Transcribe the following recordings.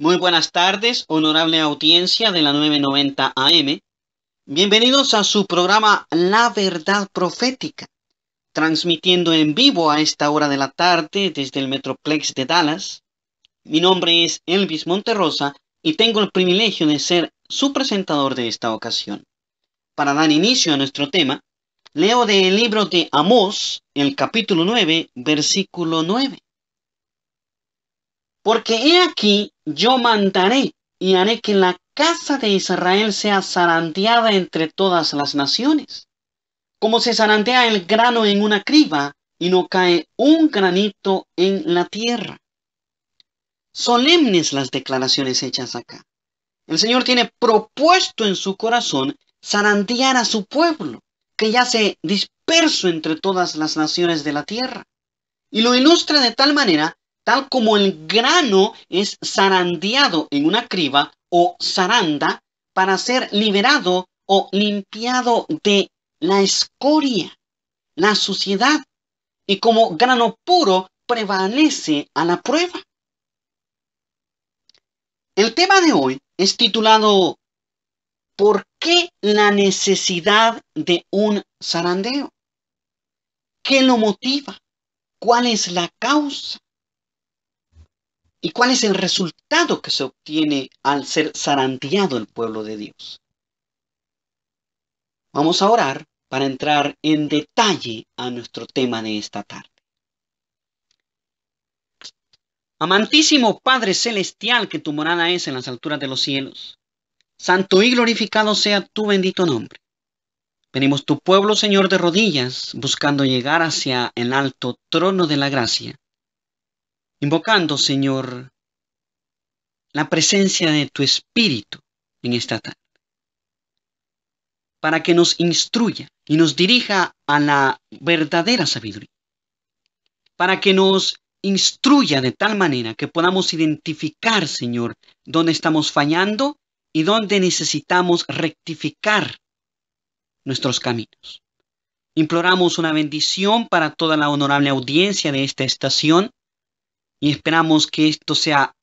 Muy buenas tardes, honorable audiencia de la 990 AM. Bienvenidos a su programa La Verdad Profética, transmitiendo en vivo a esta hora de la tarde desde el Metroplex de Dallas. Mi nombre es Elvis Monterrosa y tengo el privilegio de ser su presentador de esta ocasión. Para dar inicio a nuestro tema, leo del libro de Amós, el capítulo 9, versículo 9. Porque he aquí yo mandaré y haré que la casa de Israel sea zarandeada entre todas las naciones. Como se zarantea el grano en una criba y no cae un granito en la tierra. Solemnes las declaraciones hechas acá. El Señor tiene propuesto en su corazón zarandear a su pueblo, que ya se disperso entre todas las naciones de la tierra. Y lo ilustra de tal manera tal como el grano es zarandeado en una criba o zaranda para ser liberado o limpiado de la escoria, la suciedad, y como grano puro prevalece a la prueba. El tema de hoy es titulado ¿Por qué la necesidad de un zarandeo? ¿Qué lo motiva? ¿Cuál es la causa? ¿Y cuál es el resultado que se obtiene al ser zarandeado el pueblo de Dios? Vamos a orar para entrar en detalle a nuestro tema de esta tarde. Amantísimo Padre Celestial, que tu morada es en las alturas de los cielos, santo y glorificado sea tu bendito nombre. Venimos tu pueblo, Señor, de rodillas, buscando llegar hacia el alto trono de la gracia invocando, Señor, la presencia de tu Espíritu en esta tarde, para que nos instruya y nos dirija a la verdadera sabiduría, para que nos instruya de tal manera que podamos identificar, Señor, dónde estamos fallando y dónde necesitamos rectificar nuestros caminos. Imploramos una bendición para toda la honorable audiencia de esta estación y esperamos que esto sea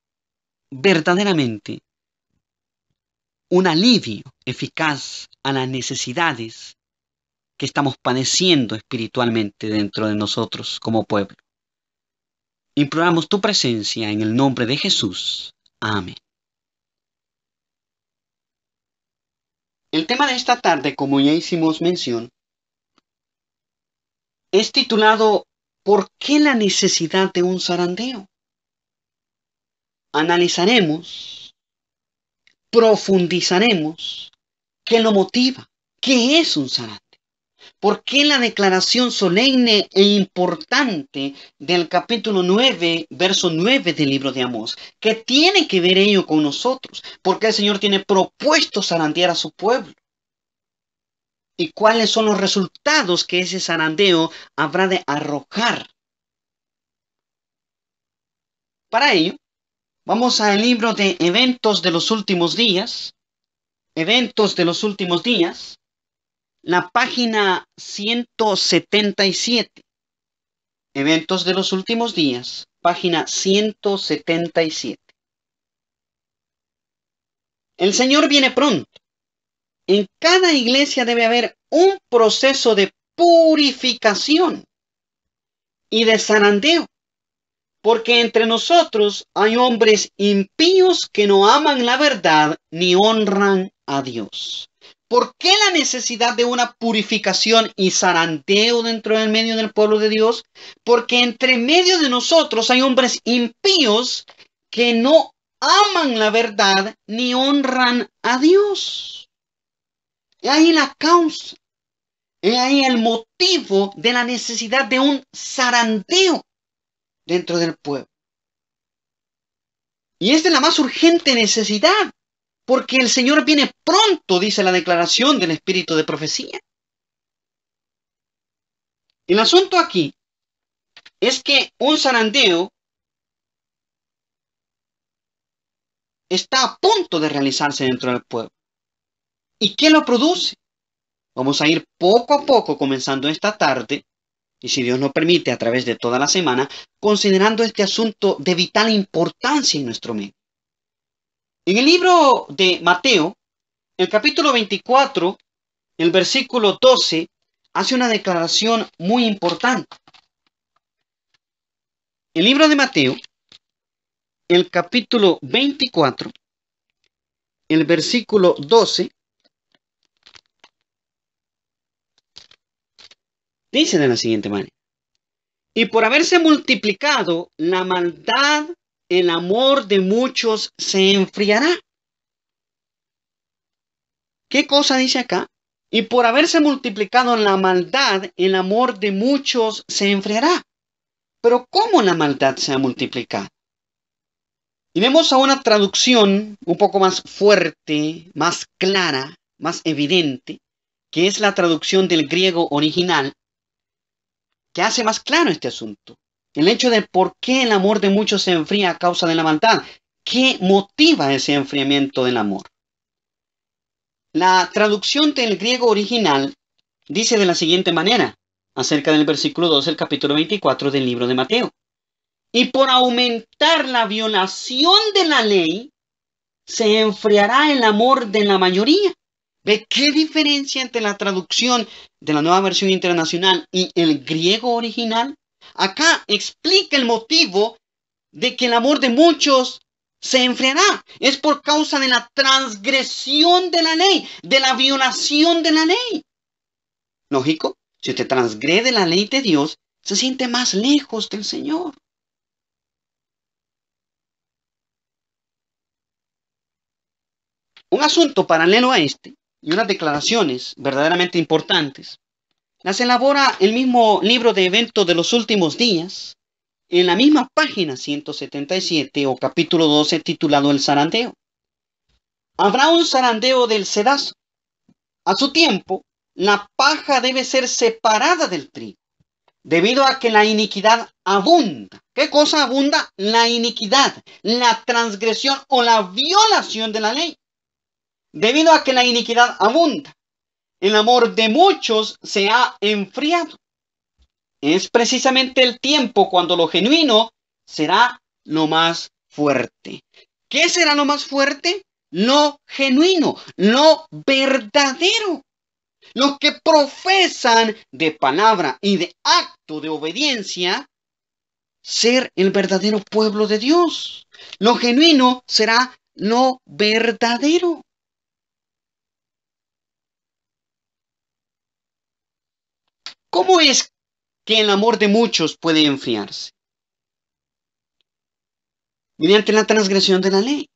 verdaderamente un alivio eficaz a las necesidades que estamos padeciendo espiritualmente dentro de nosotros como pueblo. Imploramos tu presencia en el nombre de Jesús. Amén. El tema de esta tarde, como ya hicimos mención, es titulado ¿Por qué la necesidad de un zarandeo? Analizaremos, profundizaremos qué lo motiva, qué es un zarandeo. ¿Por qué la declaración solemne e importante del capítulo 9, verso 9 del libro de Amós? ¿Qué tiene que ver ello con nosotros? ¿Por qué el Señor tiene propuesto zarandear a su pueblo? y cuáles son los resultados que ese zarandeo habrá de arrojar. Para ello, vamos al libro de eventos de los últimos días, eventos de los últimos días, la página 177, eventos de los últimos días, página 177. El Señor viene pronto. En cada iglesia debe haber un proceso de purificación y de zarandeo, porque entre nosotros hay hombres impíos que no aman la verdad ni honran a Dios. ¿Por qué la necesidad de una purificación y zarandeo dentro del medio del pueblo de Dios? Porque entre medio de nosotros hay hombres impíos que no aman la verdad ni honran a Dios. Y ahí la causa. y ahí el motivo de la necesidad de un zarandeo dentro del pueblo. Y es de la más urgente necesidad, porque el Señor viene pronto, dice la declaración del Espíritu de Profecía. El asunto aquí es que un zarandeo está a punto de realizarse dentro del pueblo. ¿Y qué lo produce? Vamos a ir poco a poco, comenzando esta tarde, y si Dios nos permite, a través de toda la semana, considerando este asunto de vital importancia en nuestro medio. En el libro de Mateo, el capítulo 24, el versículo 12, hace una declaración muy importante. El libro de Mateo, el capítulo 24, el versículo 12, Dice de la siguiente manera. Y por haberse multiplicado la maldad, el amor de muchos se enfriará. ¿Qué cosa dice acá? Y por haberse multiplicado la maldad, el amor de muchos se enfriará. Pero ¿cómo la maldad se ha multiplicado? Y vemos a una traducción un poco más fuerte, más clara, más evidente, que es la traducción del griego original ¿Qué hace más claro este asunto. El hecho de por qué el amor de muchos se enfría a causa de la maldad. ¿Qué motiva ese enfriamiento del amor? La traducción del griego original dice de la siguiente manera, acerca del versículo 2 del capítulo 24 del libro de Mateo. Y por aumentar la violación de la ley, se enfriará el amor de la mayoría. ¿Ve qué diferencia entre la traducción de la nueva versión internacional y el griego original? Acá explica el motivo de que el amor de muchos se enfriará. Es por causa de la transgresión de la ley, de la violación de la ley. Lógico, si usted transgrede la ley de Dios, se siente más lejos del Señor. Un asunto paralelo a este y unas declaraciones verdaderamente importantes, las elabora el mismo libro de eventos de los últimos días, en la misma página 177 o capítulo 12 titulado El zarandeo. Habrá un zarandeo del sedazo. A su tiempo, la paja debe ser separada del trigo, debido a que la iniquidad abunda. ¿Qué cosa abunda? La iniquidad, la transgresión o la violación de la ley debido a que la iniquidad abunda, el amor de muchos se ha enfriado. Es precisamente el tiempo cuando lo genuino será lo más fuerte. ¿Qué será lo más fuerte? Lo genuino, lo verdadero. Los que profesan de palabra y de acto de obediencia ser el verdadero pueblo de Dios. Lo genuino será lo verdadero. ¿Cómo es que el amor de muchos puede enfriarse? Mediante la transgresión de la ley.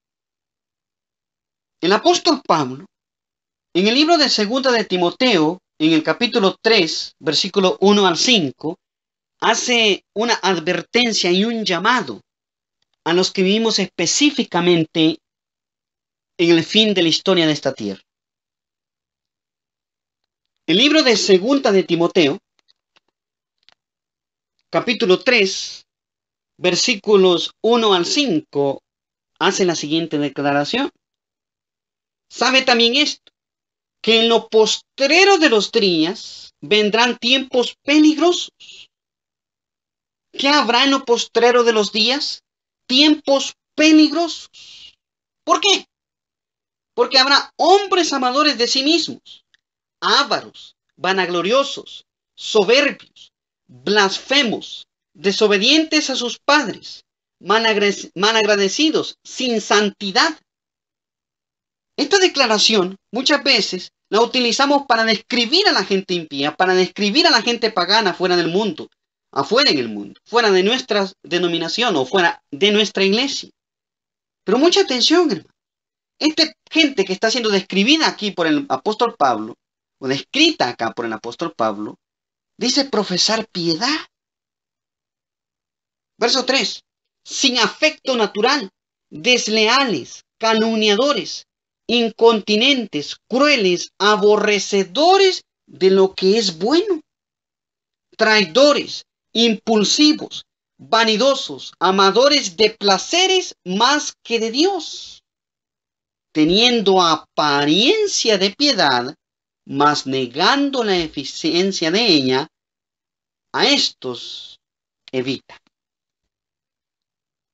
El apóstol Pablo, en el libro de Segunda de Timoteo, en el capítulo 3, versículo 1 al 5, hace una advertencia y un llamado a los que vivimos específicamente en el fin de la historia de esta tierra. El libro de Segunda de Timoteo, capítulo 3, versículos 1 al 5, hace la siguiente declaración. Sabe también esto, que en lo postrero de los días vendrán tiempos peligrosos. ¿Qué habrá en lo postrero de los días? Tiempos peligrosos. ¿Por qué? Porque habrá hombres amadores de sí mismos, ávaros, vanagloriosos, soberbios blasfemos, desobedientes a sus padres, malagradecidos, sin santidad. Esta declaración muchas veces la utilizamos para describir a la gente impía, para describir a la gente pagana fuera del mundo, afuera en el mundo, fuera de nuestra denominación o fuera de nuestra iglesia. Pero mucha atención, hermano. Esta gente que está siendo describida aquí por el apóstol Pablo, o descrita acá por el apóstol Pablo, dice profesar piedad. Verso 3. Sin afecto natural, desleales, calumniadores, incontinentes, crueles, aborrecedores de lo que es bueno, traidores, impulsivos, vanidosos, amadores de placeres más que de Dios, teniendo apariencia de piedad, mas negando la eficiencia de ella, a estos evita.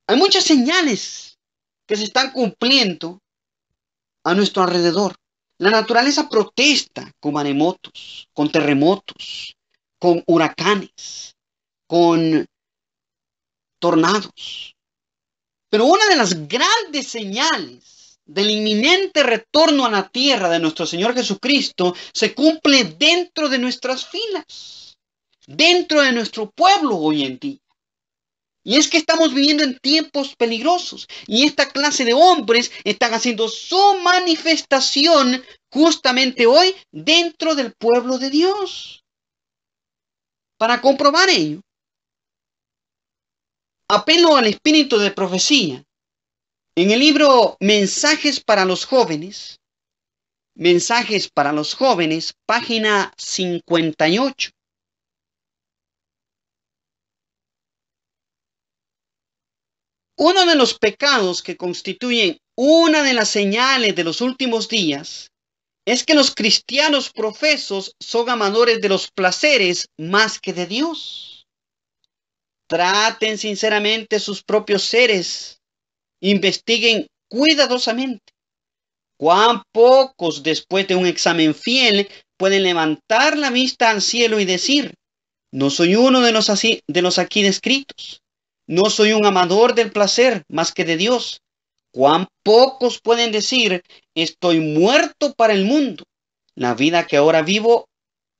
Hay muchas señales que se están cumpliendo a nuestro alrededor. La naturaleza protesta con maremotos, con terremotos, con huracanes, con tornados. Pero una de las grandes señales del inminente retorno a la tierra de nuestro Señor Jesucristo se cumple dentro de nuestras filas, dentro de nuestro pueblo hoy en día. Y es que estamos viviendo en tiempos peligrosos y esta clase de hombres están haciendo su manifestación justamente hoy dentro del pueblo de Dios. Para comprobar ello, apelo al espíritu de profecía en el libro Mensajes para los jóvenes, Mensajes para los jóvenes, página 58. Uno de los pecados que constituyen una de las señales de los últimos días es que los cristianos profesos son amadores de los placeres más que de Dios. Traten sinceramente sus propios seres investiguen cuidadosamente cuán pocos después de un examen fiel pueden levantar la vista al cielo y decir, no soy uno de los, así, de los aquí descritos, no soy un amador del placer más que de Dios. Cuán pocos pueden decir, estoy muerto para el mundo. La vida que ahora vivo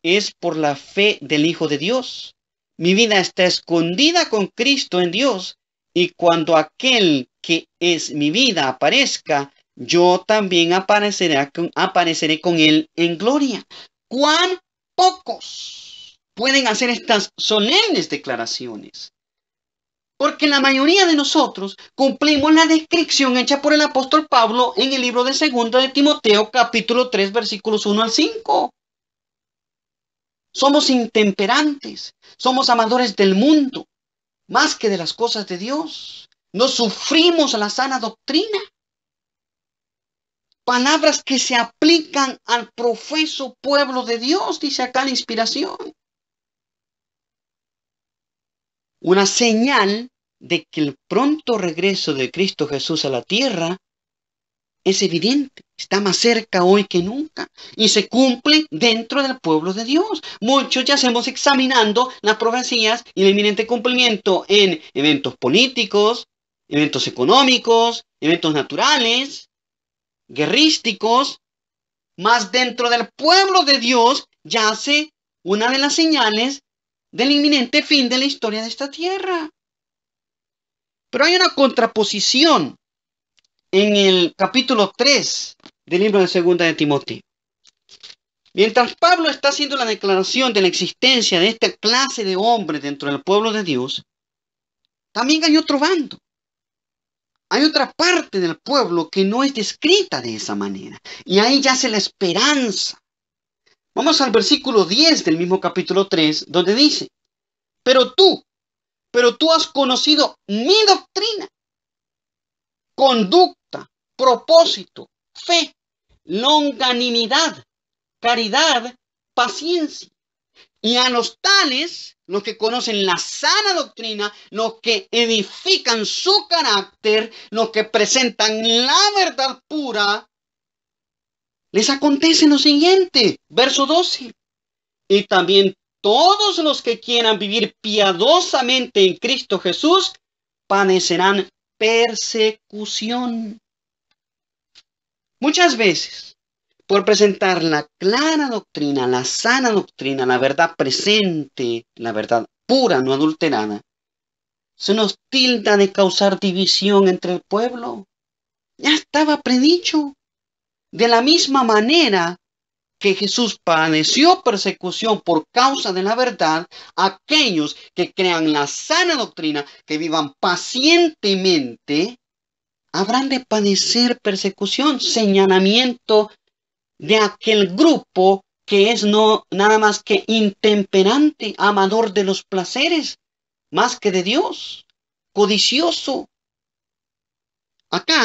es por la fe del Hijo de Dios. Mi vida está escondida con Cristo en Dios. Y cuando aquel que es mi vida aparezca, yo también apareceré con, él en gloria. ¿Cuán pocos pueden hacer estas solemnes declaraciones? Porque la mayoría de nosotros cumplimos la descripción hecha por el apóstol Pablo en el libro de segundo de Timoteo capítulo 3 versículos 1 al 5. Somos intemperantes, somos amadores del mundo, más que de las cosas de Dios. No sufrimos la sana doctrina. Palabras que se aplican al profeso pueblo de Dios, dice acá la inspiración. Una señal de que el pronto regreso de Cristo Jesús a la tierra es evidente, está más cerca hoy que nunca y se cumple dentro del pueblo de Dios. Muchos ya hacemos examinando las profecías y el inminente cumplimiento en eventos políticos, eventos económicos, eventos naturales, guerrísticos, más dentro del pueblo de Dios yace una de las señales del inminente fin de la historia de esta tierra. Pero hay una contraposición en el capítulo 3 del libro de Segunda de Timoteo. Mientras Pablo está haciendo la declaración de la existencia de esta clase de hombre dentro del pueblo de Dios, también hay otro bando. Hay otra parte del pueblo que no es descrita de esa manera. Y ahí yace la esperanza. Vamos al versículo 10 del mismo capítulo 3, donde dice, pero tú, pero tú has conocido mi doctrina, conducta, propósito, fe, longanimidad, caridad, paciencia. Y a los tales, los que conocen la sana doctrina, los que edifican su carácter, los que presentan la verdad pura, les acontece lo siguiente, verso 12. Y también todos los que quieran vivir piadosamente en Cristo Jesús padecerán persecución. Muchas veces, por presentar la clara doctrina, la sana doctrina, la verdad presente, la verdad pura, no adulterada, se nos tilda de causar división entre el pueblo. Ya estaba predicho. De la misma manera que Jesús padeció persecución por causa de la verdad, aquellos que crean la sana doctrina, que vivan pacientemente, habrán de padecer persecución, señalamiento de aquel grupo que es no nada más que intemperante, amador de los placeres, más que de Dios, codicioso. Acá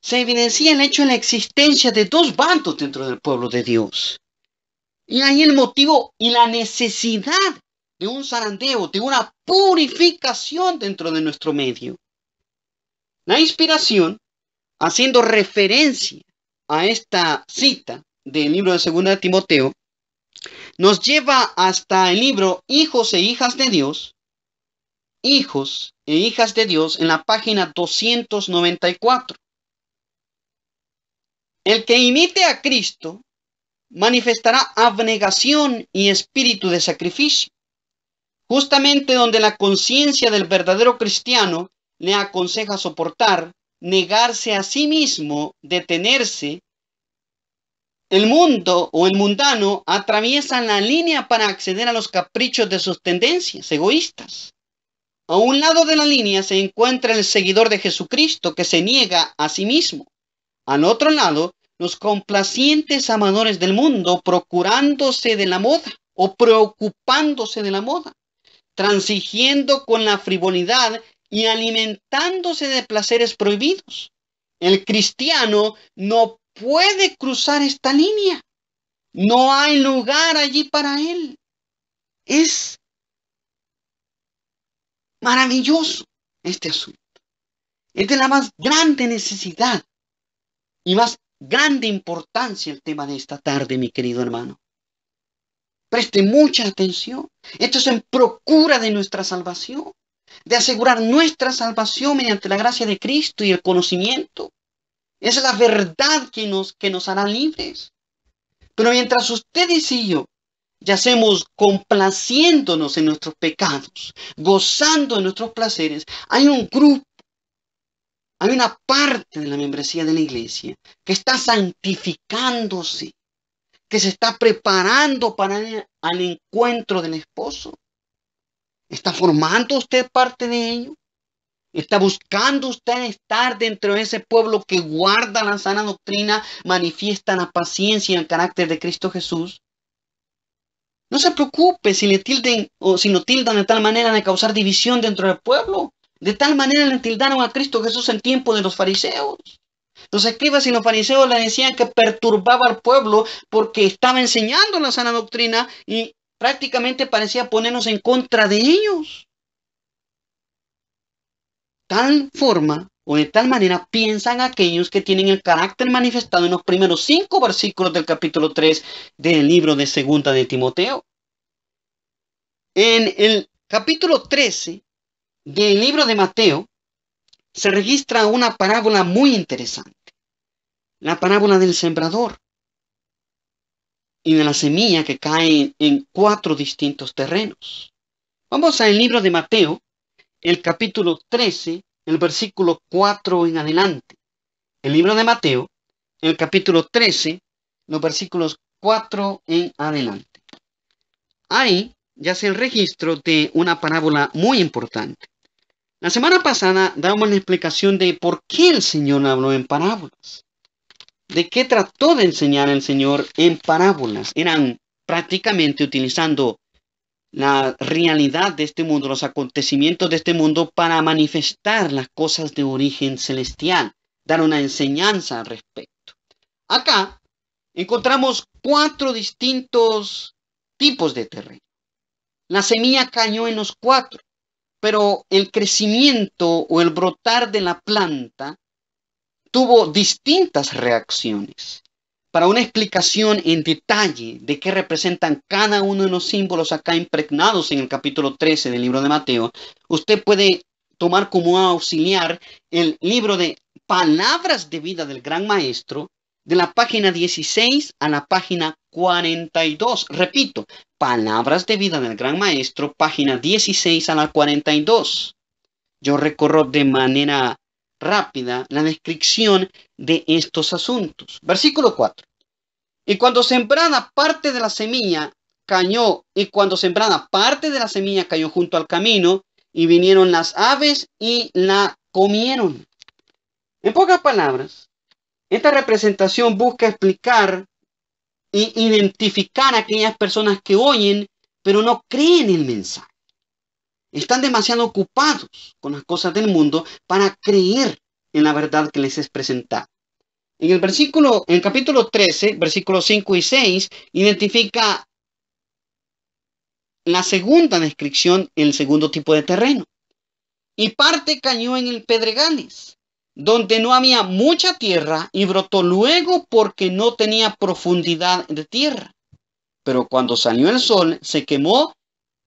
se evidencia el hecho de la existencia de dos bandos dentro del pueblo de Dios. Y ahí el motivo y la necesidad de un zarandeo, de una purificación dentro de nuestro medio. La inspiración, haciendo referencia a esta cita del libro de Segunda de Timoteo, nos lleva hasta el libro Hijos e Hijas de Dios, Hijos e Hijas de Dios en la página 294. El que imite a Cristo manifestará abnegación y espíritu de sacrificio, justamente donde la conciencia del verdadero cristiano le aconseja soportar, negarse a sí mismo, detenerse. El mundo o el mundano atraviesa la línea para acceder a los caprichos de sus tendencias egoístas. A un lado de la línea se encuentra el seguidor de Jesucristo que se niega a sí mismo. Al otro lado, los complacientes amadores del mundo procurándose de la moda o preocupándose de la moda, transigiendo con la frivolidad y alimentándose de placeres prohibidos. El cristiano no puede cruzar esta línea. No hay lugar allí para él. Es maravilloso este asunto. Es de la más grande necesidad y más grande importancia el tema de esta tarde, mi querido hermano. Preste mucha atención. Esto es en procura de nuestra salvación de asegurar nuestra salvación mediante la gracia de Cristo y el conocimiento. Esa es la verdad que nos, que nos hará libres. Pero mientras ustedes y yo yacemos complaciéndonos en nuestros pecados, gozando en nuestros placeres, hay un grupo, hay una parte de la membresía de la iglesia que está santificándose, que se está preparando para el, encuentro del esposo. ¿Está formando usted parte de ello? ¿Está buscando usted estar dentro de ese pueblo que guarda la sana doctrina, manifiesta la paciencia y el carácter de Cristo Jesús? No se preocupe si le tilden o si lo tildan de tal manera de causar división dentro del pueblo. De tal manera le tildaron a Cristo Jesús en tiempo de los fariseos. Los escribas y los fariseos le decían que perturbaba al pueblo porque estaba enseñando la sana doctrina y prácticamente parecía ponernos en contra de ellos. Tal forma o de tal manera piensan aquellos que tienen el carácter manifestado en los primeros cinco versículos del capítulo 3 del libro de Segunda de Timoteo. En el capítulo 13 del libro de Mateo se registra una parábola muy interesante, la parábola del sembrador y de la semilla que cae en cuatro distintos terrenos. Vamos al libro de Mateo, el capítulo 13, el versículo 4 en adelante. El libro de Mateo, el capítulo 13, los versículos 4 en adelante. Ahí ya se el registro de una parábola muy importante. La semana pasada damos la explicación de por qué el Señor habló en parábolas de qué trató de enseñar el Señor en parábolas. Eran prácticamente utilizando la realidad de este mundo, los acontecimientos de este mundo para manifestar las cosas de origen celestial, dar una enseñanza al respecto. Acá encontramos cuatro distintos tipos de terreno. La semilla cañó en los cuatro, pero el crecimiento o el brotar de la planta tuvo distintas reacciones. Para una explicación en detalle de qué representan cada uno de los símbolos acá impregnados en el capítulo 13 del libro de Mateo, usted puede tomar como auxiliar el libro de Palabras de Vida del Gran Maestro, de la página 16 a la página 42. Repito, Palabras de Vida del Gran Maestro, página 16 a la 42. Yo recorro de manera rápida la descripción de estos asuntos. Versículo 4. Y cuando sembrada parte de la semilla cayó, y cuando sembrada parte de la semilla cayó junto al camino, y vinieron las aves y la comieron. En pocas palabras, esta representación busca explicar e identificar a aquellas personas que oyen, pero no creen el mensaje. Están demasiado ocupados con las cosas del mundo para creer en la verdad que les es presentada. En el versículo, en el capítulo 13, versículos 5 y 6, identifica la segunda descripción, el segundo tipo de terreno. Y parte cayó en el Pedregales, donde no había mucha tierra y brotó luego porque no tenía profundidad de tierra. Pero cuando salió el sol, se quemó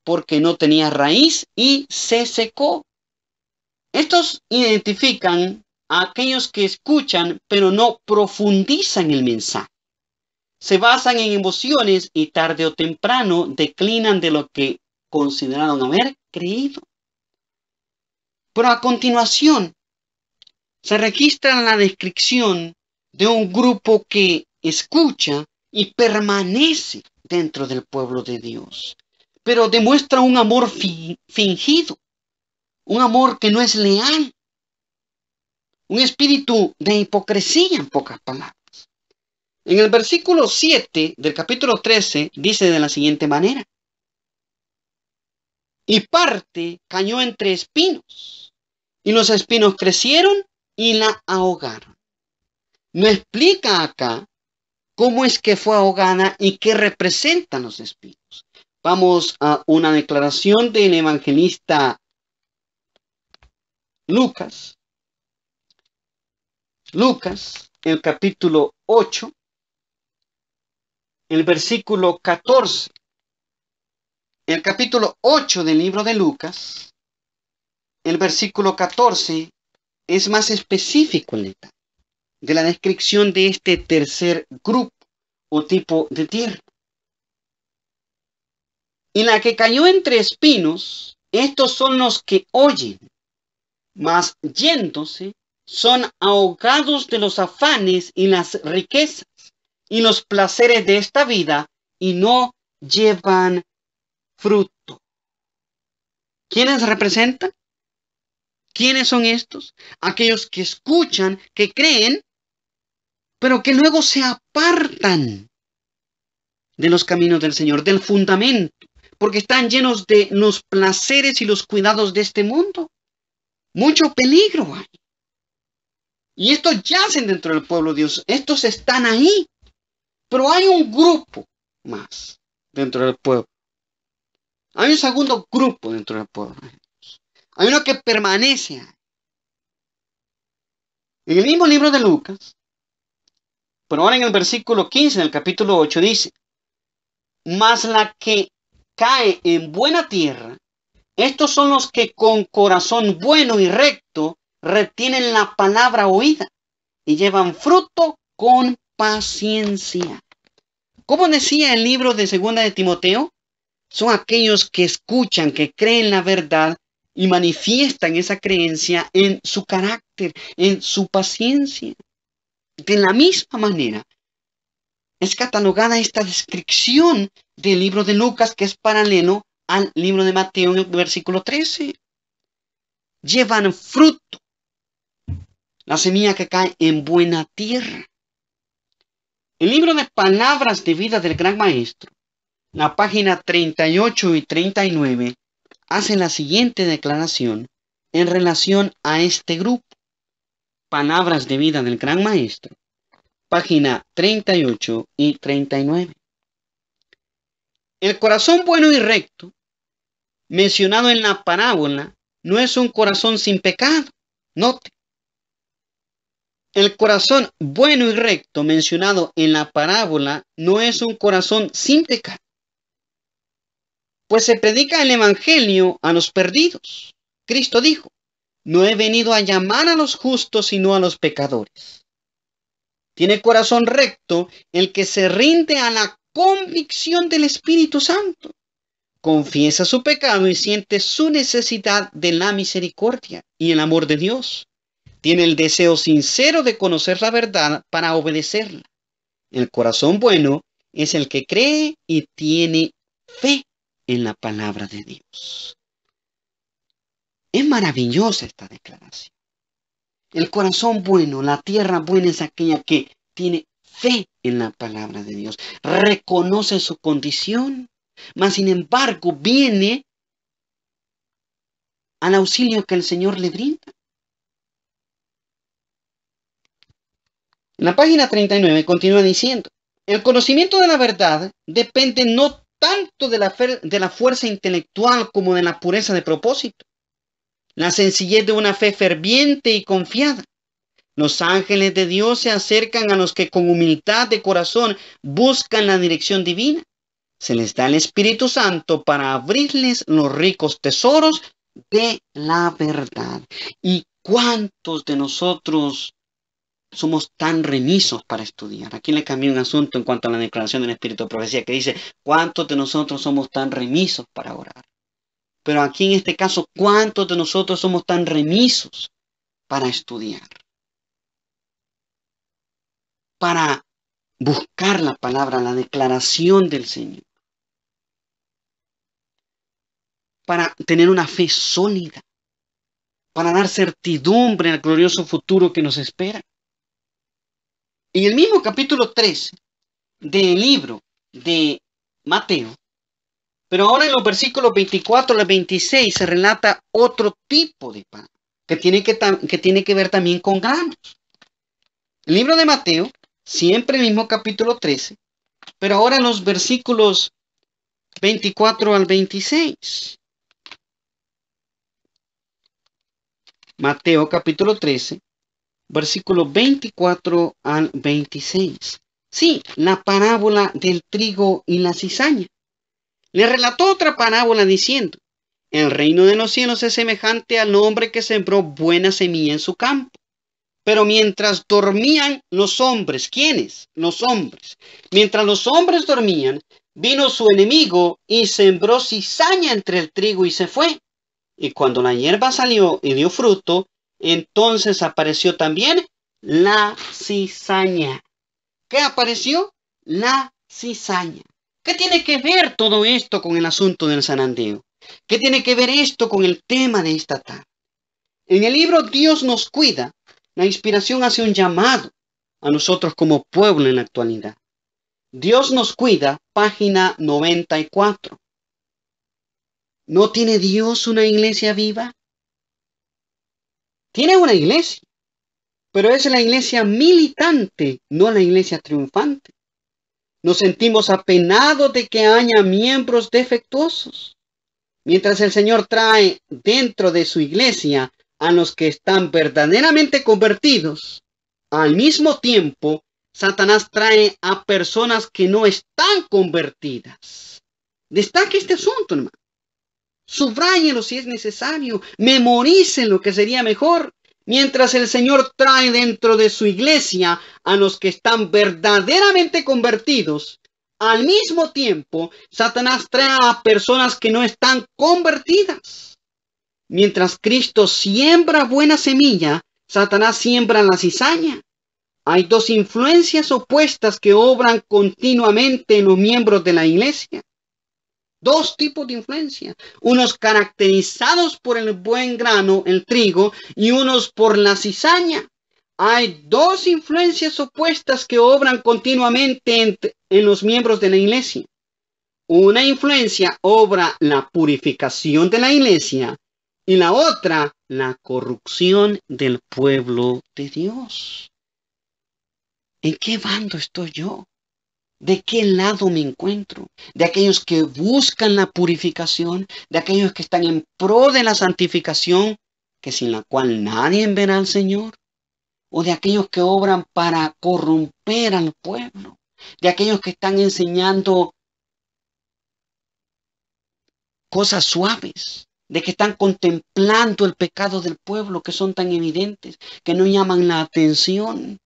porque no tenía raíz y se secó. Estos identifican a aquellos que escuchan pero no profundizan el mensaje. Se basan en emociones y tarde o temprano declinan de lo que consideraron haber creído. Pero a continuación, se registra la descripción de un grupo que escucha y permanece dentro del pueblo de Dios pero demuestra un amor fingido, un amor que no es leal, un espíritu de hipocresía en pocas palabras. En el versículo 7 del capítulo 13 dice de la siguiente manera, y parte cañó entre espinos, y los espinos crecieron y la ahogaron. No explica acá cómo es que fue ahogada y qué representan los espinos. Vamos a una declaración del evangelista Lucas. Lucas, el capítulo 8, el versículo 14. El capítulo 8 del libro de Lucas, el versículo 14, es más específico de la descripción de este tercer grupo o tipo de tierra. Y la que cayó entre espinos, estos son los que oyen, mas yéndose son ahogados de los afanes y las riquezas y los placeres de esta vida y no llevan fruto. ¿Quiénes representan? ¿Quiénes son estos? Aquellos que escuchan, que creen, pero que luego se apartan de los caminos del Señor, del fundamento porque están llenos de los placeres y los cuidados de este mundo. Mucho peligro hay. Y estos yacen dentro del pueblo de Dios, estos están ahí, pero hay un grupo más dentro del pueblo. Hay un segundo grupo dentro del pueblo. Hay uno que permanece. En el mismo libro de Lucas, pero ahora en el versículo 15 el capítulo 8 dice, más la que cae en buena tierra, estos son los que con corazón bueno y recto retienen la palabra oída y llevan fruto con paciencia. Como decía el libro de Segunda de Timoteo, son aquellos que escuchan, que creen la verdad y manifiestan esa creencia en su carácter, en su paciencia. De la misma manera, es catalogada esta descripción del libro de Lucas que es paralelo al libro de Mateo en el versículo 13. Llevan fruto, la semilla que cae en buena tierra. El libro de palabras de vida del gran maestro, la página 38 y 39, hace la siguiente declaración en relación a este grupo. Palabras de vida del gran maestro página 38 y 39. El corazón bueno y recto, mencionado en la parábola, no es un corazón sin pecado. Note. El corazón bueno y recto mencionado en la parábola no es un corazón sin pecado, pues se predica el Evangelio a los perdidos. Cristo dijo, no he venido a llamar a los justos sino a los pecadores. Tiene corazón recto el que se rinde a la convicción del Espíritu Santo. Confiesa su pecado y siente su necesidad de la misericordia y el amor de Dios. Tiene el deseo sincero de conocer la verdad para obedecerla. El corazón bueno es el que cree y tiene fe en la palabra de Dios. Es maravillosa esta declaración. El corazón bueno, la tierra buena es aquella que tiene fe en la palabra de Dios, reconoce su condición, mas sin embargo viene al auxilio que el Señor le brinda. En la página 39 continúa diciendo, el conocimiento de la verdad depende no tanto de la, de la fuerza intelectual como de la pureza de propósito la sencillez de una fe ferviente y confiada. Los ángeles de Dios se acercan a los que con humildad de corazón buscan la dirección divina. Se les da el Espíritu Santo para abrirles los ricos tesoros de la verdad. ¿Y cuántos de nosotros somos tan remisos para estudiar. Aquí le cambié un asunto en cuanto a la declaración del Espíritu de Profecía que dice, ¿cuántos de nosotros somos tan remisos para orar? Pero aquí en este caso, ¿cuántos de nosotros somos tan remisos para estudiar? Para buscar la palabra, la declaración del Señor. Para tener una fe sólida. Para dar certidumbre al glorioso futuro que nos espera. En el mismo capítulo 13 del libro de Mateo, pero ahora en los versículos 24 al 26 se relata otro tipo de pan que tiene que, que tiene que ver también con granos. El libro de Mateo, siempre el mismo capítulo 13, pero ahora en los versículos 24 al 26. Mateo capítulo 13, versículo 24 al 26. Sí, la parábola del trigo y la cizaña. Le relató otra parábola diciendo, el reino de los cielos es semejante al hombre que sembró buena semilla en su campo. Pero mientras dormían los hombres, ¿quiénes? Los hombres. Mientras los hombres dormían, vino su enemigo y sembró cizaña entre el trigo y se fue. Y cuando la hierba salió y dio fruto, entonces apareció también la cizaña. ¿Qué apareció? La cizaña. ¿Qué tiene que ver todo esto con el asunto del sanandeo? ¿Qué tiene que ver esto con el tema de esta tarde? En el libro Dios nos cuida, la inspiración hace un llamado a nosotros como pueblo en la actualidad. Dios nos cuida, página 94. ¿No tiene Dios una iglesia viva? Tiene una iglesia, pero es la iglesia militante, no la iglesia triunfante. Nos sentimos apenados de que haya miembros defectuosos. Mientras el Señor trae dentro de su iglesia a los que están verdaderamente convertidos, al mismo tiempo, Satanás trae a personas que no están convertidas. Destaque este asunto, hermano. Subrayelo si es necesario. Memoricen lo que sería mejor mientras el Señor trae dentro de su iglesia a los que están verdaderamente convertidos, al mismo tiempo Satanás trae a personas que no están convertidas. Mientras Cristo siembra buena semilla, Satanás siembra la cizaña. Hay dos influencias opuestas que obran continuamente en los miembros de la iglesia. Dos tipos de influencia, unos caracterizados por el buen grano, el trigo, y unos por la cizaña. Hay dos influencias opuestas que obran continuamente en, en los miembros de la iglesia. Una influencia obra la purificación de la iglesia y la otra la corrupción del pueblo de Dios. ¿En qué bando estoy yo? ¿De qué lado me encuentro? ¿De aquellos que buscan la purificación? ¿De aquellos que están en pro de la santificación, que sin la cual nadie verá al Señor? ¿O de aquellos que obran para corromper al pueblo? ¿De aquellos que están enseñando cosas suaves? ¿De que están contemplando el pecado del pueblo que son tan evidentes, que no llaman la atención?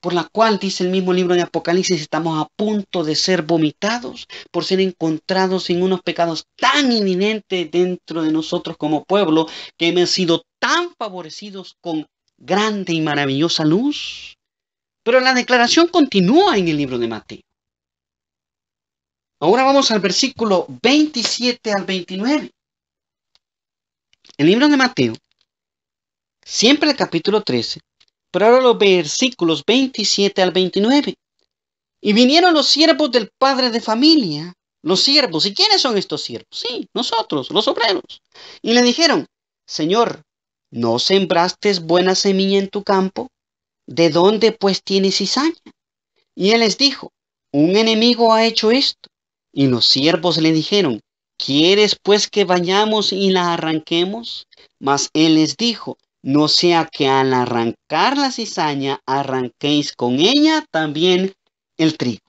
por la cual dice el mismo libro de Apocalipsis, estamos a punto de ser vomitados por ser encontrados en unos pecados tan inminentes dentro de nosotros como pueblo, que hemos sido tan favorecidos con grande y maravillosa luz. Pero la declaración continúa en el libro de Mateo. Ahora vamos al versículo 27 al 29. El libro de Mateo, siempre el capítulo 13, pero ahora los versículos 27 al 29. Y vinieron los siervos del padre de familia, los siervos. ¿Y quiénes son estos siervos? Sí, nosotros, los obreros. Y le dijeron, Señor, ¿no sembraste buena semilla en tu campo? ¿De dónde pues tienes cizaña? Y él les dijo, un enemigo ha hecho esto. Y los siervos le dijeron, ¿quieres pues que vayamos y la arranquemos? Mas él les dijo, no sea que al arrancar la cizaña arranquéis con ella también el trigo.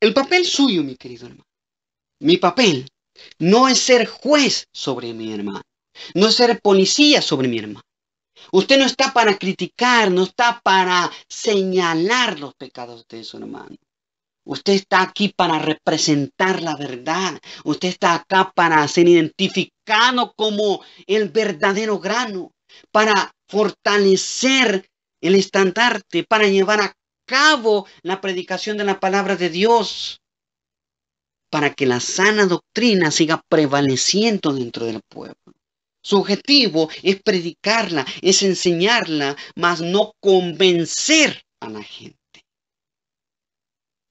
El papel suyo, mi querido hermano, mi papel, no es ser juez sobre mi hermano, no es ser policía sobre mi hermano. Usted no está para criticar, no está para señalar los pecados de su hermano. Usted está aquí para representar la verdad. Usted está acá para ser identificado como el verdadero grano, para fortalecer el estandarte, para llevar a cabo la predicación de la palabra de Dios, para que la sana doctrina siga prevaleciendo dentro del pueblo. Su objetivo es predicarla, es enseñarla, mas no convencer a la gente.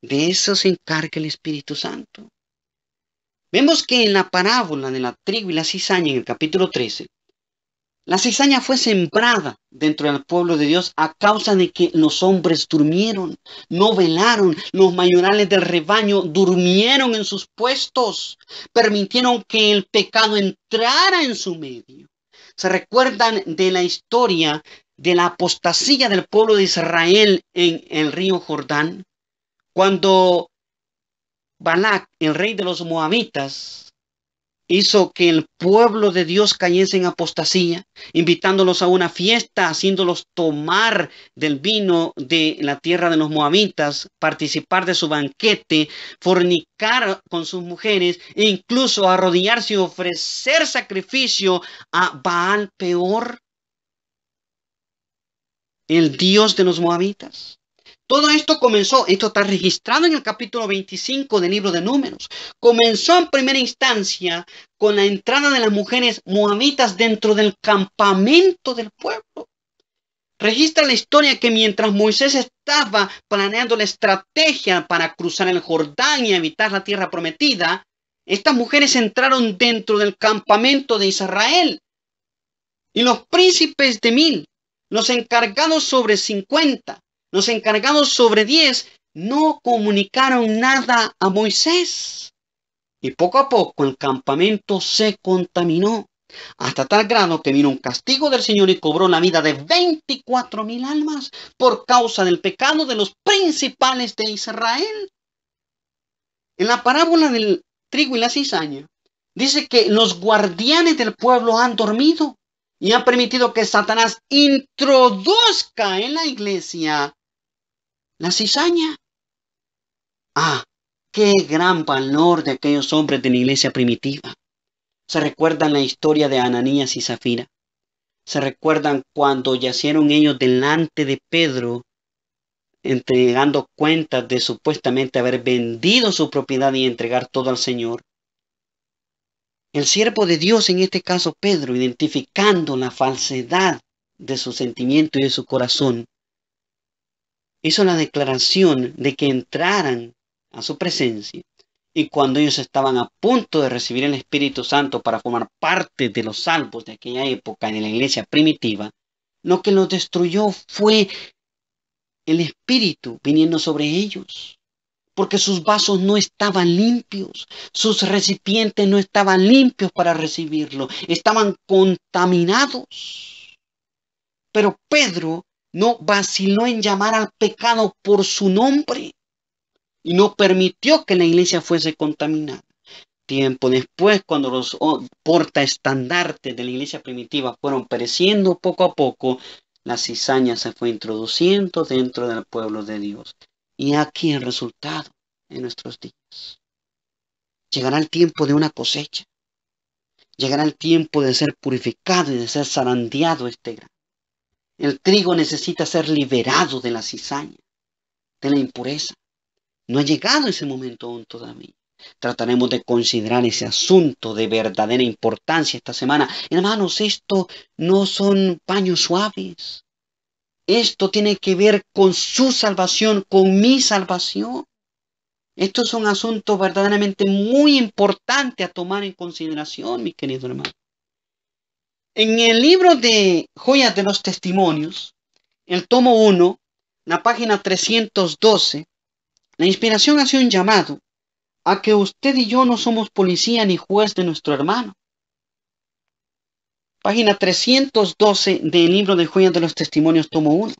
De eso se encarga el Espíritu Santo. Vemos que en la parábola de la trigo y la cizaña, en el capítulo 13, la cizaña fue sembrada dentro del pueblo de Dios a causa de que los hombres durmieron, no velaron, los mayorales del rebaño durmieron en sus puestos, permitieron que el pecado entrara en su medio. Se recuerdan de la historia de la apostasía del pueblo de Israel en el río Jordán. Cuando Balak, el rey de los moabitas, hizo que el pueblo de Dios cayese en apostasía, invitándolos a una fiesta, haciéndolos tomar del vino de la tierra de los moabitas, participar de su banquete, fornicar con sus mujeres e incluso arrodillarse y ofrecer sacrificio a Baal peor, el dios de los moabitas. Todo esto comenzó, esto está registrado en el capítulo 25 del libro de números, comenzó en primera instancia con la entrada de las mujeres moabitas dentro del campamento del pueblo. Registra la historia que mientras Moisés estaba planeando la estrategia para cruzar el Jordán y evitar la tierra prometida, estas mujeres entraron dentro del campamento de Israel. Y los príncipes de mil, los encargados sobre cincuenta, los encargados sobre diez no comunicaron nada a Moisés. Y poco a poco el campamento se contaminó, hasta tal grado que vino un castigo del Señor y cobró la vida de 24 mil almas por causa del pecado de los principales de Israel. En la parábola del trigo y la cizaña, dice que los guardianes del pueblo han dormido y han permitido que Satanás introduzca en la iglesia la cizaña. Ah, qué gran valor de aquellos hombres de la iglesia primitiva. Se recuerdan la historia de Ananías y Zafira. Se recuerdan cuando yacieron ellos delante de Pedro, entregando cuentas de supuestamente haber vendido su propiedad y entregar todo al Señor. El siervo de Dios, en este caso Pedro, identificando la falsedad de su sentimiento y de su corazón, hizo la declaración de que entraran a su presencia y cuando ellos estaban a punto de recibir el Espíritu Santo para formar parte de los salvos de aquella época en la iglesia primitiva, lo que los destruyó fue el Espíritu viniendo sobre ellos, porque sus vasos no estaban limpios, sus recipientes no estaban limpios para recibirlo, estaban contaminados. Pero Pedro no vaciló en llamar al pecado por su nombre y no permitió que la iglesia fuese contaminada. Tiempo después, cuando los portaestandartes de la iglesia primitiva fueron pereciendo poco a poco, la cizaña se fue introduciendo dentro del pueblo de Dios. Y aquí el resultado en nuestros días. Llegará el tiempo de una cosecha. Llegará el tiempo de ser purificado y de ser zarandeado este grano. El trigo necesita ser liberado de la cizaña, de la impureza. No ha llegado ese momento aún todavía. Trataremos de considerar ese asunto de verdadera importancia esta semana. Hermanos, esto no son paños suaves. Esto tiene que ver con su salvación, con mi salvación. Esto es un asunto verdaderamente muy importante a tomar en consideración, mis queridos hermanos. En el libro de Joyas de los Testimonios, el tomo 1, la página 312, la inspiración hace un llamado a que usted y yo no somos policía ni juez de nuestro hermano. Página 312 del libro de Joyas de los Testimonios, tomo 1.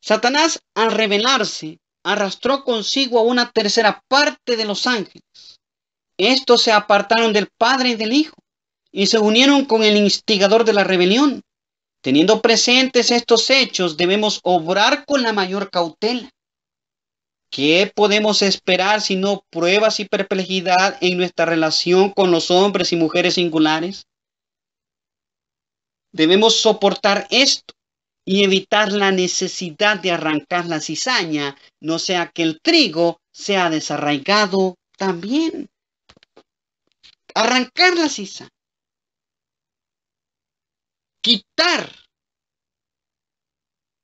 Satanás, al rebelarse, arrastró consigo a una tercera parte de los ángeles. Estos se apartaron del Padre y del Hijo y se unieron con el instigador de la rebelión. Teniendo presentes estos hechos, debemos obrar con la mayor cautela. ¿Qué podemos esperar no pruebas y perplejidad en nuestra relación con los hombres y mujeres singulares? Debemos soportar esto y evitar la necesidad de arrancar la cizaña, no sea que el trigo sea desarraigado también. Arrancar la cizaña quitar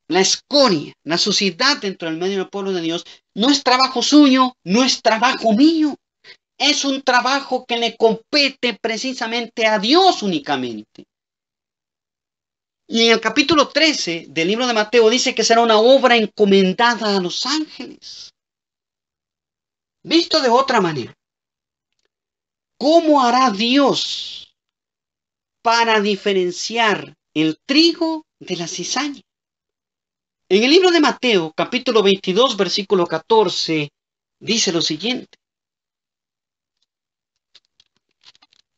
la escoria, la suciedad dentro del medio del pueblo de Dios, no es trabajo suyo, no es trabajo mío. Es un trabajo que le compete precisamente a Dios únicamente. Y en el capítulo 13 del libro de Mateo dice que será una obra encomendada a los ángeles. Visto de otra manera, ¿cómo hará Dios para diferenciar el trigo de la cizaña. En el libro de Mateo, capítulo 22, versículo 14, dice lo siguiente.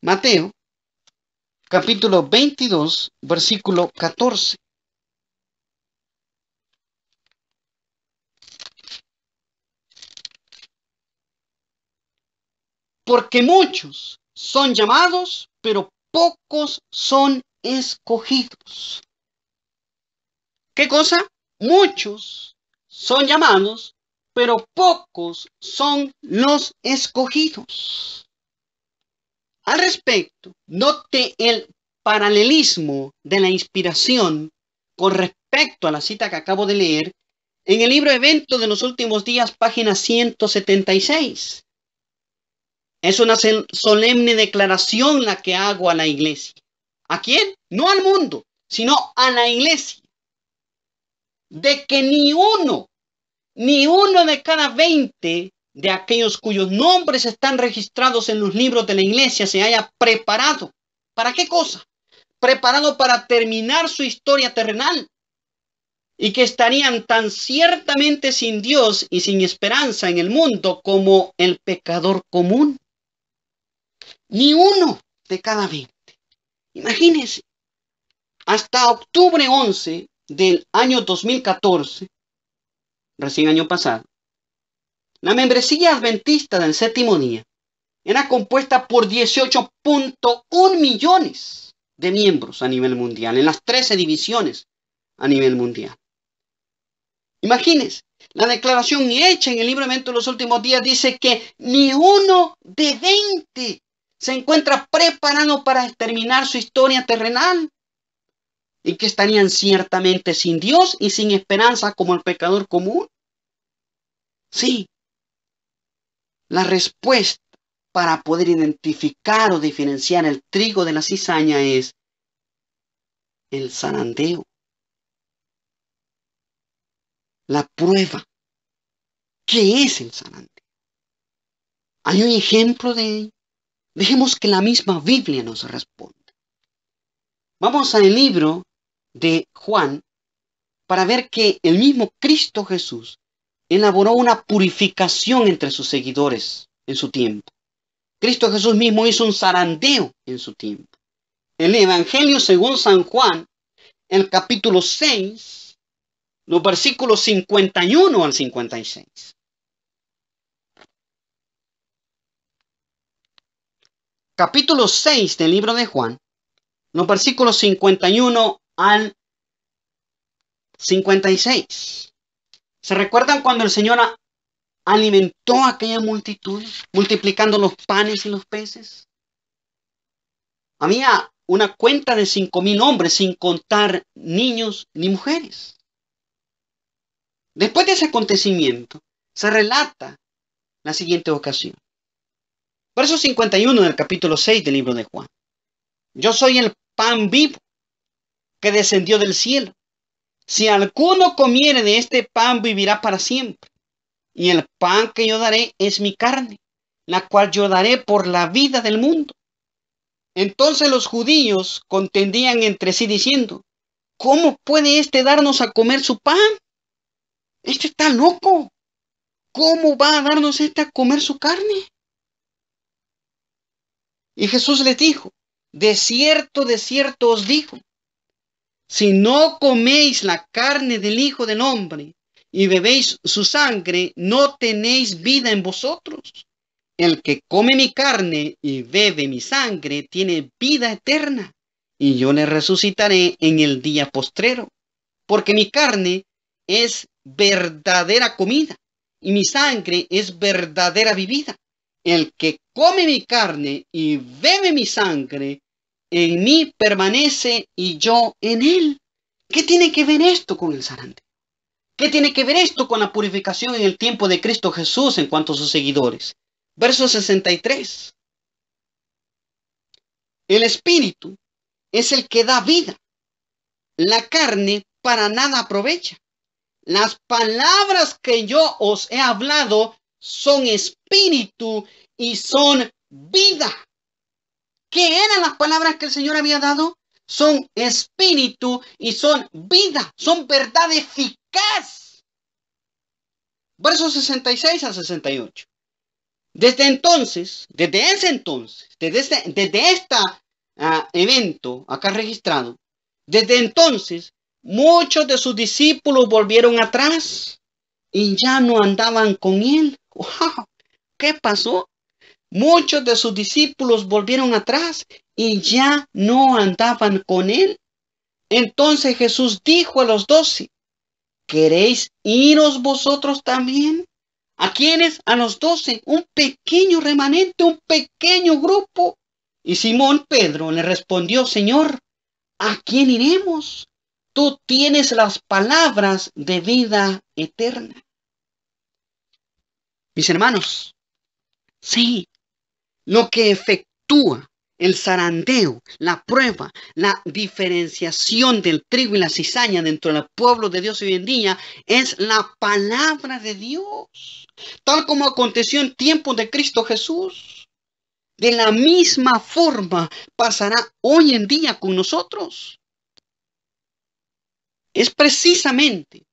Mateo, capítulo 22, versículo 14. Porque muchos son llamados, pero pocos son escogidos. ¿Qué cosa? Muchos son llamados, pero pocos son los escogidos. Al respecto, note el paralelismo de la inspiración con respecto a la cita que acabo de leer en el libro Evento de los Últimos Días, página 176. Es una solemne declaración la que hago a la iglesia. ¿A quién? No al mundo, sino a la iglesia. De que ni uno, ni uno de cada veinte de aquellos cuyos nombres están registrados en los libros de la iglesia se haya preparado. ¿Para qué cosa? Preparado para terminar su historia terrenal. Y que estarían tan ciertamente sin Dios y sin esperanza en el mundo como el pecador común ni uno de cada 20. Imagínense, hasta octubre 11 del año 2014, recién año pasado, la membresía adventista del séptimo día era compuesta por 18.1 millones de miembros a nivel mundial, en las 13 divisiones a nivel mundial. Imagínense, la declaración hecha en el libro Evento de los Últimos Días dice que ni uno de 20 se encuentra preparado para exterminar su historia terrenal y que estarían ciertamente sin Dios y sin esperanza como el pecador común. Sí, la respuesta para poder identificar o diferenciar el trigo de la cizaña es el sanandeo. la prueba. ¿Qué es el zarandeo? ¿Hay un ejemplo de Dejemos que la misma Biblia nos responda. Vamos al libro de Juan para ver que el mismo Cristo Jesús elaboró una purificación entre sus seguidores en su tiempo. Cristo Jesús mismo hizo un zarandeo en su tiempo. El Evangelio según San Juan, el capítulo 6, los versículos 51 al 56. capítulo 6 del libro de Juan, los versículos 51 al 56. ¿Se recuerdan cuando el Señor alimentó a aquella multitud, multiplicando los panes y los peces? Había una cuenta de cinco mil hombres, sin contar niños ni mujeres. Después de ese acontecimiento, se relata la siguiente ocasión. Verso 51 del capítulo 6 del libro de Juan. Yo soy el pan vivo que descendió del cielo. Si alguno comiere de este pan, vivirá para siempre. Y el pan que yo daré es mi carne, la cual yo daré por la vida del mundo. Entonces los judíos contendían entre sí diciendo, ¿cómo puede éste darnos a comer su pan? Este está loco. ¿Cómo va a darnos este a comer su carne? Y Jesús les dijo, de cierto, de cierto os digo, si no coméis la carne del Hijo del Hombre y bebéis su sangre, no tenéis vida en vosotros. El que come mi carne y bebe mi sangre tiene vida eterna, y yo le resucitaré en el día postrero, porque mi carne es verdadera comida y mi sangre es verdadera bebida el que come mi carne y bebe mi sangre, en mí permanece y yo en él. ¿Qué tiene que ver esto con el sarante ¿Qué tiene que ver esto con la purificación en el tiempo de Cristo Jesús en cuanto a sus seguidores? Verso 63. El espíritu es el que da vida. La carne para nada aprovecha. Las palabras que yo os he hablado son espíritu y son vida. ¿Qué eran las palabras que el Señor había dado? Son espíritu y son vida, son verdad eficaz. Versos 66 a 68. Desde entonces, desde ese entonces, desde este, evento acá registrado, desde entonces muchos de sus discípulos volvieron atrás y ya no andaban con él. ¡Wow! ¿Qué pasó? Muchos de sus discípulos volvieron atrás y ya no andaban con él. Entonces Jesús dijo a los doce, ¿queréis iros vosotros también? ¿A quiénes? A los doce, un pequeño remanente, un pequeño grupo. Y Simón Pedro le respondió, Señor, ¿a quién iremos? Tú tienes las palabras de vida eterna. Mis hermanos, sí, lo que efectúa el zarandeo, la prueba, la diferenciación del trigo y la cizaña dentro del pueblo de Dios hoy en día es la palabra de Dios, tal como aconteció en tiempos de Cristo Jesús. De la misma forma pasará hoy en día con nosotros. Es precisamente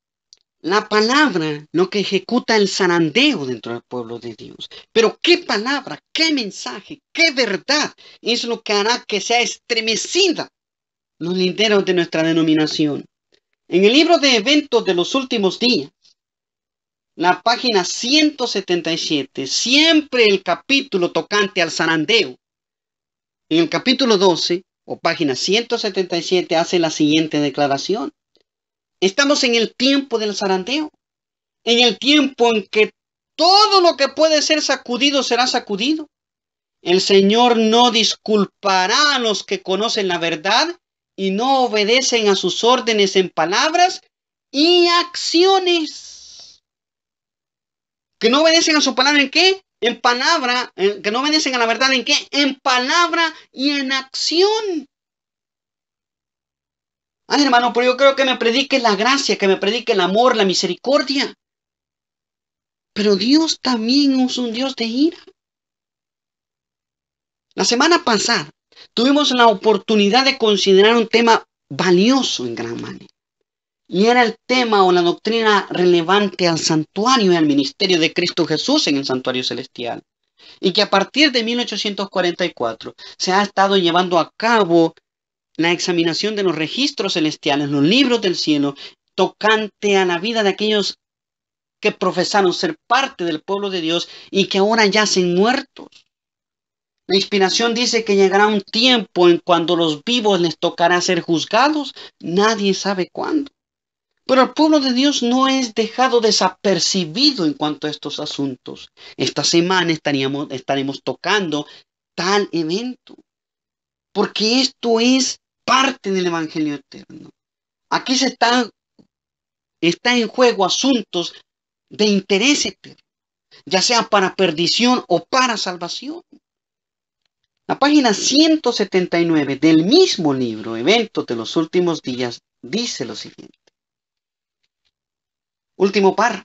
la palabra lo que ejecuta el zarandeo dentro del pueblo de Dios. Pero qué palabra, qué mensaje, qué verdad es lo que hará que sea estremecida los linderos de nuestra denominación. En el libro de eventos de los últimos días, la página 177, siempre el capítulo tocante al zarandeo, en el capítulo 12 o página 177 hace la siguiente declaración. Estamos en el tiempo del zarandeo, en el tiempo en que todo lo que puede ser sacudido será sacudido. El Señor no disculpará a los que conocen la verdad y no obedecen a sus órdenes en palabras y acciones. Que no obedecen a su palabra en qué? En palabra, que no obedecen a la verdad en qué? En palabra y en acción. Ay, hermano, pero yo creo que me predique la gracia, que me predique el amor, la misericordia. Pero Dios también es un Dios de ira. La semana pasada tuvimos la oportunidad de considerar un tema valioso en gran manera. Y era el tema o la doctrina relevante al santuario y al ministerio de Cristo Jesús en el santuario celestial. Y que a partir de 1844 se ha estado llevando a cabo la examinación de los registros celestiales, los libros del cielo, tocante a la vida de aquellos que profesaron ser parte del pueblo de Dios y que ahora yacen muertos. La inspiración dice que llegará un tiempo en cuando los vivos les tocará ser juzgados, nadie sabe cuándo. Pero el pueblo de Dios no es dejado desapercibido en cuanto a estos asuntos. Esta semana estaríamos, estaremos tocando tal evento, porque esto es parte del Evangelio eterno. Aquí se está, está en juego asuntos de interés eterno, ya sea para perdición o para salvación. La página 179 del mismo libro, Eventos de los Últimos Días, dice lo siguiente. Último par,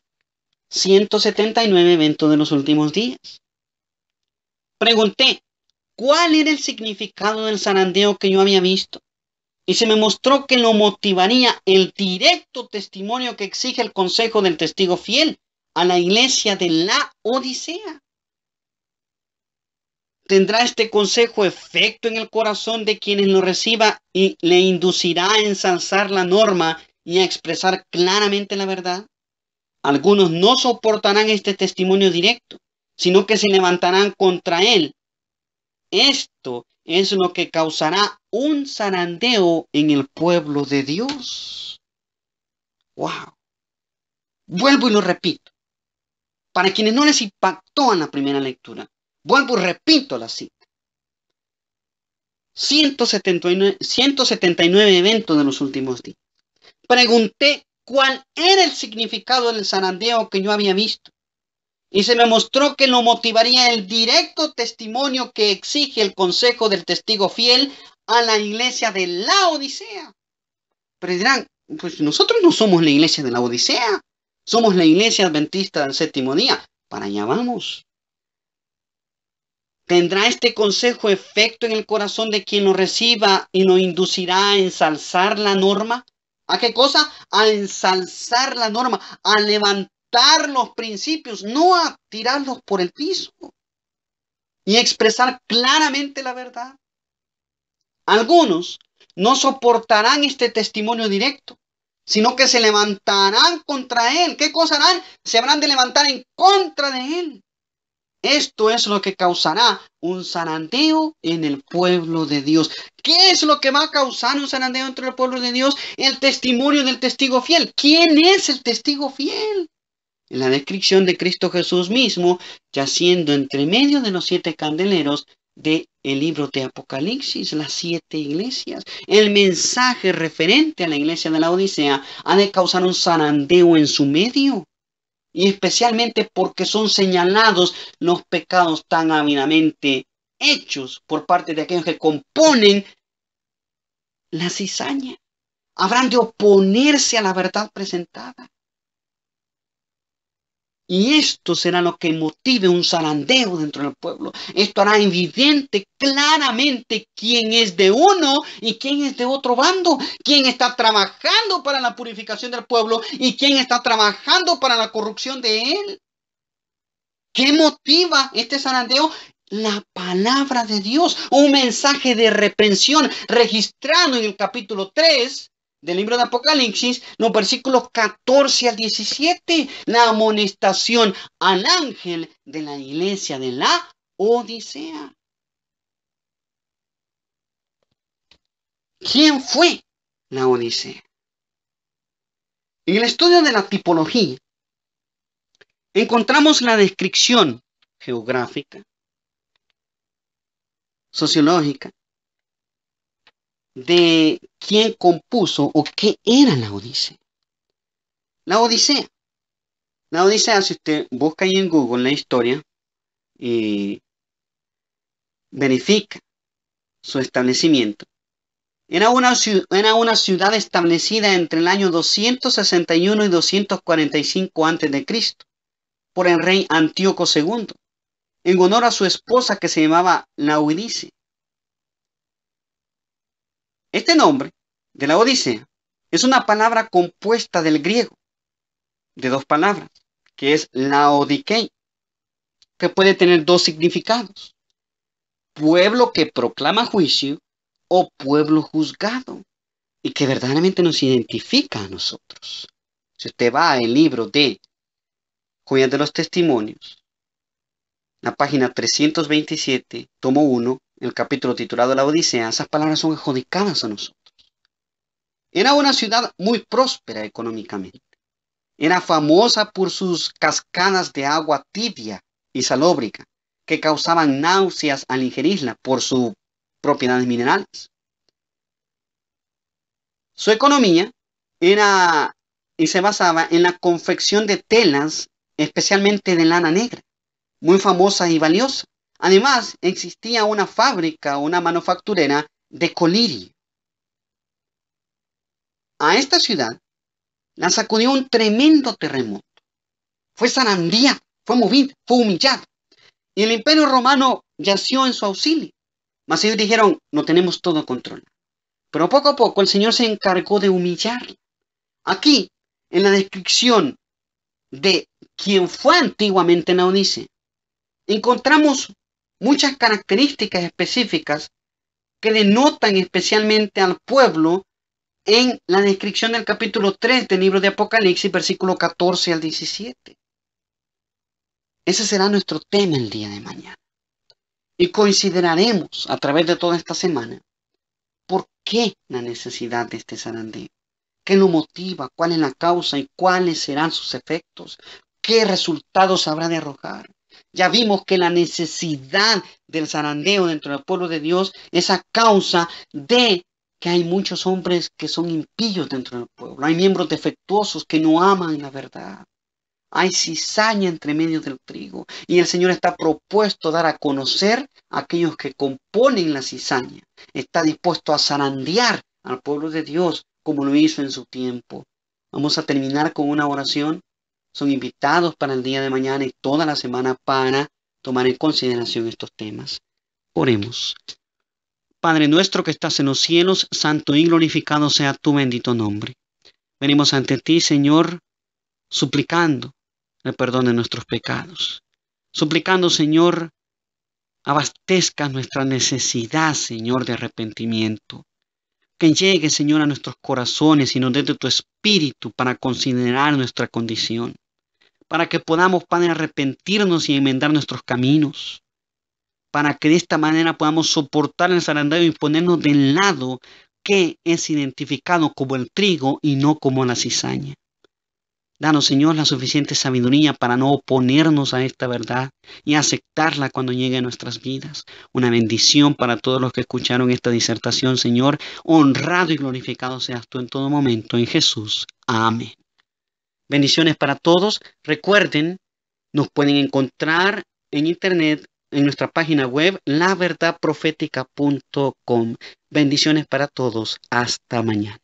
179 Eventos de los Últimos Días. Pregunté, ¿cuál era el significado del zarandeo que yo había visto? y se me mostró que lo motivaría el directo testimonio que exige el consejo del testigo fiel a la iglesia de la Odisea. ¿Tendrá este consejo efecto en el corazón de quienes lo reciba y le inducirá a ensalzar la norma y a expresar claramente la verdad? Algunos no soportarán este testimonio directo, sino que se levantarán contra él. Esto es lo que causará un zarandeo en el pueblo de Dios. ¡Wow! Vuelvo y lo repito. Para quienes no les impactó en la primera lectura, vuelvo y repito la cita. 179, 179 eventos de los últimos días. Pregunté cuál era el significado del zarandeo que yo había visto. Y se me mostró que lo motivaría el directo testimonio que exige el consejo del testigo fiel a la iglesia de la Odisea. Pero dirán, pues nosotros no somos la iglesia de la Odisea, somos la iglesia adventista del séptimo día. Para allá vamos. ¿Tendrá este consejo efecto en el corazón de quien lo reciba y lo inducirá a ensalzar la norma? ¿A qué cosa? A ensalzar la norma, a levantar los principios, no a tirarlos por el piso. Y expresar claramente la verdad. Algunos no soportarán este testimonio directo, sino que se levantarán contra él. ¿Qué cosa harán? Se habrán de levantar en contra de él. Esto es lo que causará un zarandeo en el pueblo de Dios. ¿Qué es lo que va a causar un zarandeo entre el pueblo de Dios? El testimonio del testigo fiel. ¿Quién es el testigo fiel? En la descripción de Cristo Jesús mismo, yaciendo entre medio de los siete candeleros de el libro de Apocalipsis, las siete iglesias. El mensaje referente a la iglesia de la Odisea ha de causar un zarandeo en su medio. Y especialmente porque son señalados los pecados tan ávidamente hechos por parte de aquellos que componen la cizaña. Habrán de oponerse a la verdad presentada. Y esto será lo que motive un zarandeo dentro del pueblo. Esto hará evidente claramente quién es de uno y quién es de otro bando, quién está trabajando para la purificación del pueblo y quién está trabajando para la corrupción de él. ¿Qué motiva este zarandeo? La palabra de Dios, un mensaje de reprensión registrado en el capítulo 3, del libro de Apocalipsis, los versículos 14 al 17, la amonestación al ángel de la iglesia de la Odisea. ¿Quién fue la Odisea? En el estudio de la tipología, encontramos la descripción geográfica, sociológica, de quién compuso o qué era la Odisea. La Odisea. La Odisea, si usted busca ahí en Google la historia y eh, verifica su establecimiento, era una, era una ciudad establecida entre el año 261 y 245 a.C. por el rey Antíoco II, en honor a su esposa que se llamaba Odisea. Este nombre de la Odisea es una palabra compuesta del griego, de dos palabras, que es laodikei, que puede tener dos significados. Pueblo que proclama juicio o pueblo juzgado y que verdaderamente nos identifica a nosotros. Si usted va al libro de Joyas de los Testimonios, la página 327, tomo 1, el capítulo titulado La Odisea, esas palabras son adjudicadas a nosotros. Era una ciudad muy próspera económicamente. Era famosa por sus cascadas de agua tibia y salóbrica, que causaban náuseas al ingerirla por sus propiedades minerales. Su economía era y se basaba en la confección de telas, especialmente de lana negra, muy famosa y valiosa. Además, existía una fábrica, una manufacturera de colirio. A esta ciudad la sacudió un tremendo terremoto. Fue zarandía, fue movida, fue humillada. Y el imperio romano yació en su auxilio. Mas ellos dijeron, no tenemos todo control. Pero poco a poco el Señor se encargó de humillarla. Aquí, en la descripción de quien fue antiguamente Naudice, encontramos muchas características específicas que denotan especialmente al pueblo en la descripción del capítulo 3 del libro de Apocalipsis, versículo 14 al 17. Ese será nuestro tema el día de mañana. Y consideraremos a través de toda esta semana por qué la necesidad de este zarandeo, qué lo motiva, cuál es la causa y cuáles serán sus efectos, qué resultados habrá de arrojar. Ya vimos que la necesidad del zarandeo dentro del pueblo de Dios es a causa de que hay muchos hombres que son impíos dentro del pueblo. Hay miembros defectuosos que no aman la verdad. Hay cizaña entre medio del trigo. Y el Señor está propuesto dar a conocer a aquellos que componen la cizaña. Está dispuesto a zarandear al pueblo de Dios como lo hizo en su tiempo. Vamos a terminar con una oración son invitados para el día de mañana y toda la semana para tomar en consideración estos temas. Oremos. Padre nuestro que estás en los cielos, santo y glorificado sea tu bendito nombre. Venimos ante ti, Señor, suplicando el perdón de nuestros pecados. Suplicando, Señor, abastezca nuestra necesidad, Señor, de arrepentimiento. Que llegue, Señor, a nuestros corazones y nos dé tu espíritu para considerar nuestra condición para que podamos, Padre, arrepentirnos y enmendar nuestros caminos, para que de esta manera podamos soportar el zarandeo y ponernos del lado que es identificado como el trigo y no como la cizaña. Danos, Señor, la suficiente sabiduría para no oponernos a esta verdad y aceptarla cuando llegue a nuestras vidas. Una bendición para todos los que escucharon esta disertación, Señor. Honrado y glorificado seas tú en todo momento, en Jesús. Amén. Bendiciones para todos. Recuerden, nos pueden encontrar en internet, en nuestra página web, laverdaprofética.com. Bendiciones para todos. Hasta mañana.